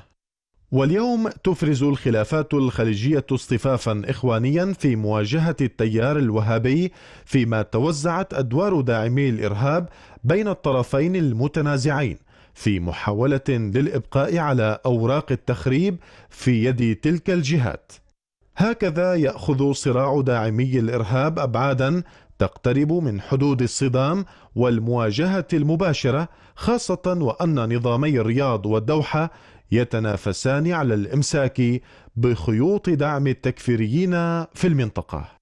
واليوم تفرز الخلافات الخليجية اصطفافا إخوانيا في مواجهة التيار الوهابي فيما توزعت أدوار داعمي الإرهاب بين الطرفين المتنازعين في محاولة للإبقاء على أوراق التخريب في يد تلك الجهات. هكذا يأخذ صراع داعمي الإرهاب أبعادا تقترب من حدود الصدام والمواجهة المباشرة خاصة وأن نظامي الرياض والدوحة يتنافسان على الإمساك بخيوط دعم التكفيريين في المنطقة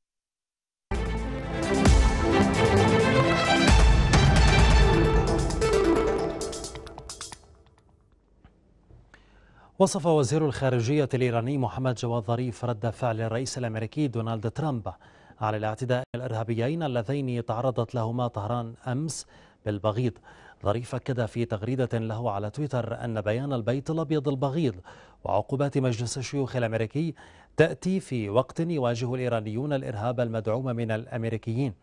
وصف وزير الخارجية الإيراني محمد جواد ظريف رد فعل الرئيس الأمريكي دونالد ترامب على الاعتداء الإرهابيين اللذين تعرضت لهما طهران أمس بالبغيض ظريف أكد في تغريدة له على تويتر أن بيان البيت الأبيض البغيض وعقوبات مجلس الشيوخ الأمريكي تأتي في وقت يواجه الإيرانيون الإرهاب المدعوم من الأمريكيين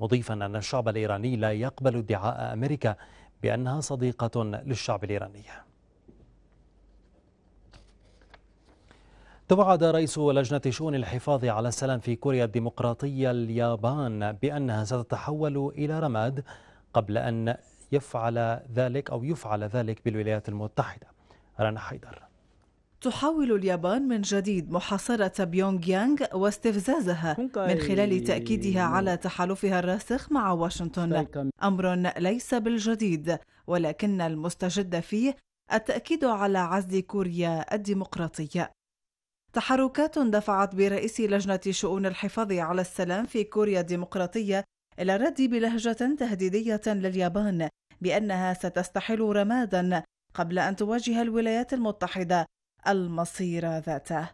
مضيفا أن الشعب الإيراني لا يقبل ادعاء أمريكا بأنها صديقة للشعب الإيراني توعد رئيس لجنة شؤون الحفاظ على السلام في كوريا الديمقراطية اليابان بأنها ستتحول إلى رماد قبل أن يفعل ذلك أو يفعل ذلك بالولايات المتحدة رنا حيدر تحاول اليابان من جديد محاصرة بيونغ يانغ واستفزازها من خلال تأكيدها على تحالفها الراسخ مع واشنطن أمر ليس بالجديد ولكن المستجد فيه التأكيد على عزل كوريا الديمقراطية تحركات دفعت برئيس لجنة شؤون الحفاظ على السلام في كوريا الديمقراطية إلى الرد بلهجة تهديدية لليابان بأنها ستستحل رمادا قبل أن تواجه الولايات المتحدة المصير ذاته.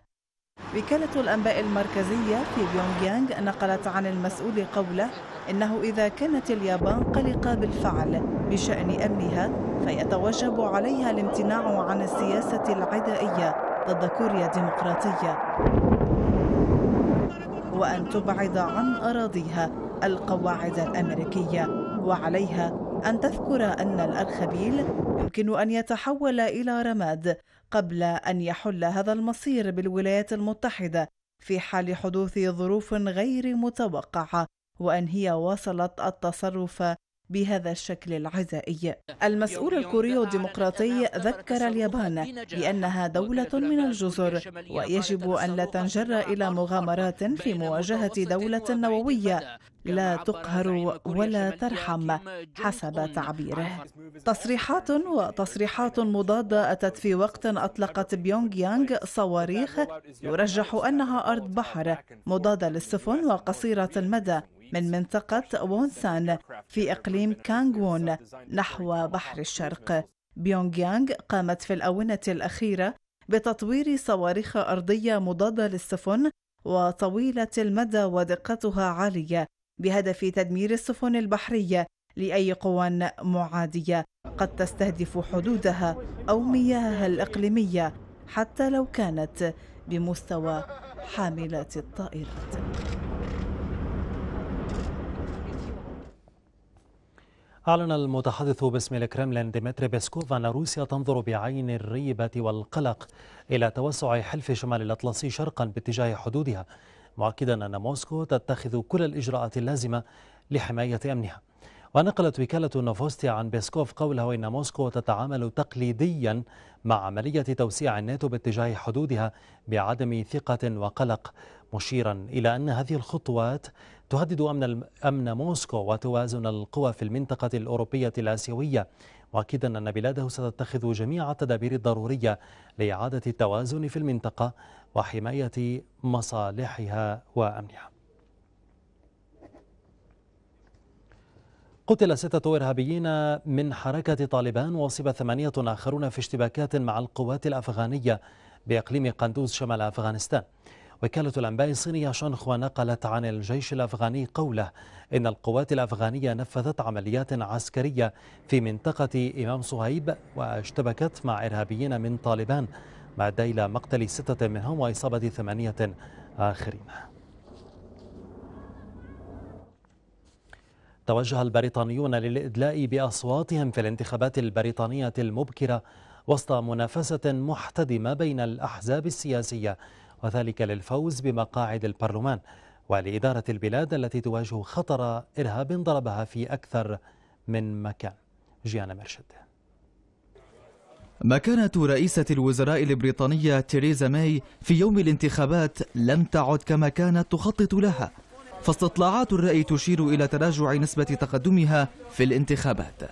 وكالة الأنباء المركزية في بيونغ يانغ نقلت عن المسؤول قوله إنه إذا كانت اليابان قلقة بالفعل بشأن أمنها فيتوجب عليها الامتناع عن السياسة العدائية ضد كوريا الديمقراطية وأن تبعد عن أراضيها القواعد الأمريكية وعليها أن تذكر أن الأرخبيل يمكن أن يتحول إلى رماد قبل أن يحل هذا المصير بالولايات المتحدة في حال حدوث ظروف غير متوقعة وأن هي واصلت التصرف بهذا الشكل العزائي المسؤول الكوري الديمقراطي ذكر اليابان بأنها دولة من الجزر ويجب أن لا تنجر إلى مغامرات في مواجهة دولة نووية لا تقهر ولا ترحم حسب تعبيره تصريحات وتصريحات مضادة أتت في وقت أطلقت بيونغ يانغ صواريخ يرجح أنها أرض بحر مضادة للسفن وقصيرة المدى من منطقة وونسان في إقليم كانغون نحو بحر الشرق بيونغ يانغ قامت في الآونة الأخيرة بتطوير صواريخ أرضية مضادة للسفن وطويلة المدى ودقتها عالية بهدف تدمير السفن البحرية لأي قوى معادية قد تستهدف حدودها أو مياهها الإقليمية حتى لو كانت بمستوى حاملات الطائرات أعلن المتحدث باسم الكرملين ديمتري بيسكوف أن روسيا تنظر بعين الريبة والقلق إلى توسع حلف شمال الأطلسي شرقا باتجاه حدودها مؤكدا أن موسكو تتخذ كل الإجراءات اللازمة لحماية أمنها ونقلت وكالة نوفوستيا عن بيسكوف قوله إن موسكو تتعامل تقليديا مع عملية توسيع الناتو باتجاه حدودها بعدم ثقة وقلق مشيرا إلى أن هذه الخطوات تهدد أمن, أمن موسكو وتوازن القوى في المنطقة الأوروبية الآسيوية مؤكدا أن بلاده ستتخذ جميع التدابير الضرورية لإعادة التوازن في المنطقة وحماية مصالحها وأمنها قتل ستة إرهابيين من حركة طالبان وصب ثمانية آخرون في اشتباكات مع القوات الأفغانية بإقليم قندوز شمال أفغانستان وكالة الأنباء الصينية شانخوا نقلت عن الجيش الأفغاني قوله إن القوات الأفغانية نفذت عمليات عسكرية في منطقة إمام صهيب واشتبكت مع إرهابيين من طالبان ما أدى إلى مقتل ستة منهم وإصابة ثمانية آخرين توجه البريطانيون للإدلاء بأصواتهم في الانتخابات البريطانية المبكرة وسط منافسة محتدمة بين الأحزاب السياسية وذلك للفوز بمقاعد البرلمان ولإدارة البلاد التي تواجه خطر إرهاب ضربها في أكثر من مكان جيانا مرشد مكانة رئيسة الوزراء البريطانية تيريزا ماي في يوم الانتخابات لم تعد كما كانت تخطط لها فاستطلاعات الرأي تشير إلى تراجع نسبة تقدمها في الانتخابات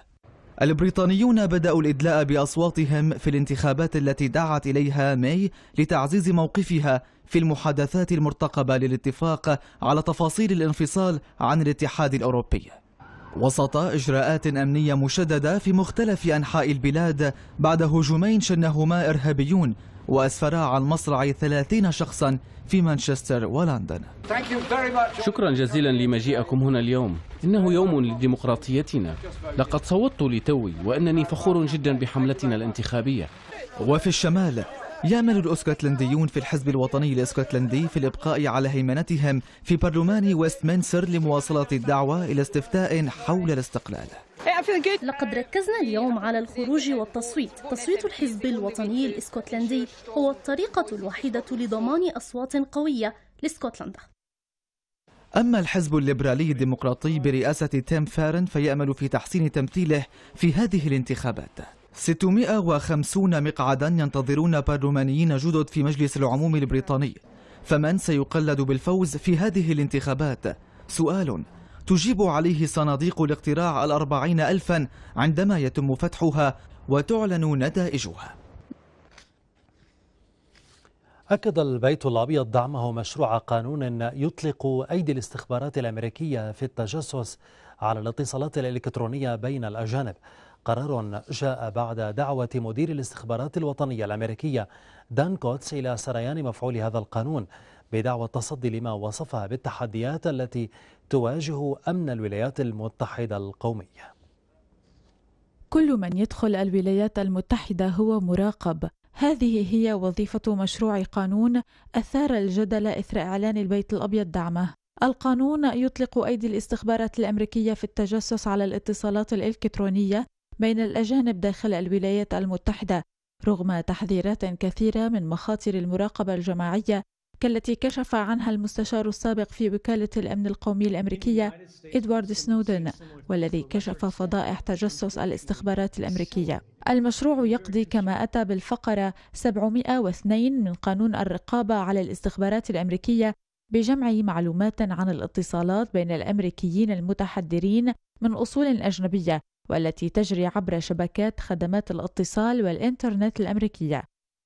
البريطانيون بدأوا الإدلاء بأصواتهم في الانتخابات التي دعت إليها ماي لتعزيز موقفها في المحادثات المرتقبة للاتفاق على تفاصيل الانفصال عن الاتحاد الأوروبي وسط إجراءات أمنية مشددة في مختلف أنحاء البلاد بعد هجومين شنهما إرهابيون وأسفرا عن مصرع 30 شخصا في مانشستر ولندن شكرا جزيلا لمجيئكم هنا اليوم إنه يوم لديمقراطيتنا لقد صوتت لتوي وأنني فخور جدا بحملتنا الانتخابية وفي الشمال يأمل الأسكتلنديون في الحزب الوطني الأسكتلندي في الإبقاء على هيمنتهم في برلمان ويستمنسر لمواصلة الدعوة إلى استفتاء حول الاستقلال لقد ركزنا اليوم على الخروج والتصويت تصويت الحزب الوطني الإسكتلندي هو الطريقة الوحيدة لضمان أصوات قوية لاسكتلندا أما الحزب الليبرالي الديمقراطي برئاسة تيم فارن فيأمل في تحسين تمثيله في هذه الانتخابات 650 مقعدا ينتظرون برلمانيين جدد في مجلس العموم البريطاني فمن سيقلد بالفوز في هذه الانتخابات؟ سؤال تجيب عليه صناديق الاقتراع الأربعين ألفا عندما يتم فتحها وتعلن نتائجها أكد البيت الأبيض دعمه مشروع قانون يطلق أيدي الاستخبارات الأمريكية في التجسس على الاتصالات الإلكترونية بين الأجانب قرار جاء بعد دعوة مدير الاستخبارات الوطنية الأمريكية دان كوتس إلى سريان مفعول هذا القانون بدعوى التصدي لما وصفها بالتحديات التي تواجه أمن الولايات المتحدة القومية كل من يدخل الولايات المتحدة هو مراقب هذه هي وظيفة مشروع قانون أثار الجدل إثر إعلان البيت الأبيض دعمه. القانون يطلق أيدي الاستخبارات الأمريكية في التجسس على الاتصالات الإلكترونية بين الأجانب داخل الولايات المتحدة رغم تحذيرات كثيرة من مخاطر المراقبة الجماعية كالتي كشف عنها المستشار السابق في وكالة الأمن القومي الأمريكية إدوارد سنودن والذي كشف فضائح تجسس الاستخبارات الأمريكية المشروع يقضي كما أتى بالفقرة 702 من قانون الرقابة على الاستخبارات الأمريكية بجمع معلومات عن الاتصالات بين الأمريكيين المتحدرين من أصول أجنبية والتي تجري عبر شبكات خدمات الاتصال والإنترنت الأمريكية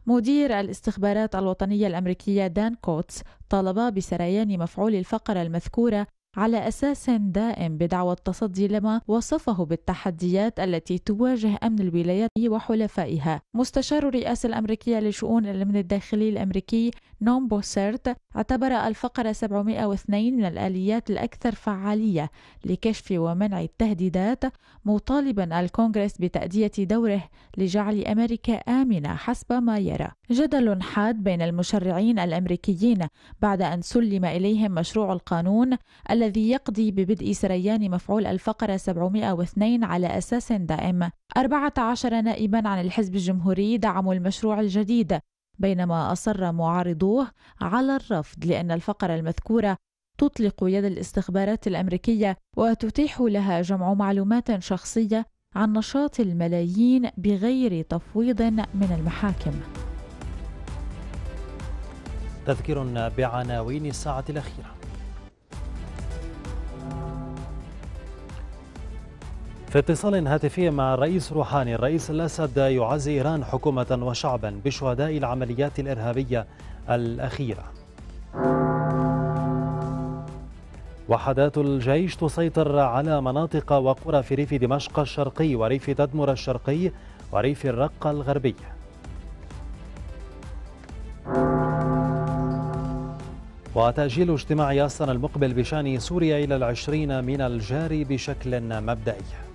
مدير الاستخبارات الوطنية الأمريكية دان كوتس طالب بسريان مفعول الفقرة المذكورة على أساس دائم بدعوى التصدي لما وصفه بالتحديات التي تواجه أمن الولايات وحلفائها مستشار الرئاسة الأمريكية لشؤون الأمن الداخلي الأمريكي نوم بوسيرت اعتبر الفقرة 702 من الآليات الأكثر فعالية لكشف ومنع التهديدات مطالبا الكونغرس بتأدية دوره لجعل أمريكا آمنة حسب ما يرى جدل حاد بين المشرعين الأمريكيين بعد أن سلم إليهم مشروع القانون الذي يقضي ببدء سريان مفعول الفقرة 702 على أساس دائم 14 نائبا عن الحزب الجمهوري دعموا المشروع الجديد بينما أصر معارضوه على الرفض لأن الفقرة المذكورة تطلق يد الاستخبارات الأمريكية وتتيح لها جمع معلومات شخصية عن نشاط الملايين بغير تفويض من المحاكم تذكير بعناوين الساعة الأخيرة في اتصال هاتفي مع الرئيس روحاني الرئيس الأسد يعزي إيران حكومة وشعبا بشهداء العمليات الإرهابية الأخيرة وحدات الجيش تسيطر على مناطق وقرى في ريف دمشق الشرقي وريف تدمر الشرقي وريف الرقة الغربي وتأجيل اجتماع ياسر المقبل بشأن سوريا إلى العشرين من الجاري بشكل مبدئي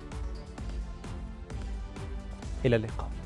إلى اللقاء